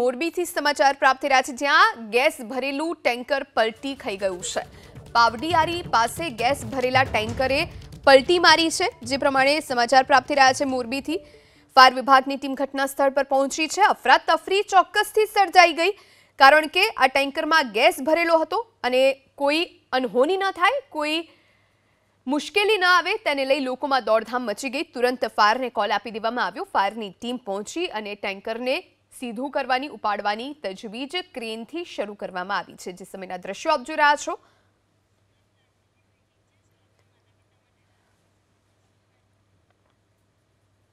મોરબીથી સમાચાર પ્રાપ્ત થયા છે જ્યાં ગેસ ભરેલું ટેન્કર પલટી ખાઈ ગયું છે પાવડીયારી પાસે ગેસ ભરેલા ટેન્કરે પલટી મારી છે જે પ્રમાણે સમાચાર પ્રાપ્ત થઈ રહ્યા છે મોરબીથી ફાયર વિભાગની ટીમ ઘટના સ્થળ પર પહોંચી છે અફરાતફરી ચોક્કસથી સર્જાઈ ગઈ કારણ કે આ ટેન્કરમાં ગેસ ભરેલો હતો અને કોઈ અનહોની ન થાય કોઈ મુશ્કેલી ન આવે તેને લઈ લોકોમાં દોડધામ મચી ગઈ તુરંત ફાયરને કોલ આપી દેવામાં આવ્યો ફાયરની ટીમ પહોંચી અને ટેન્કરને સીધું કરવાની ઉપાડવાની તજવીજ ક્રેનથી શરૂ કરવામાં આવી છે જે સમયના દ્રશ્યો આપ જોઈ રહ્યા છો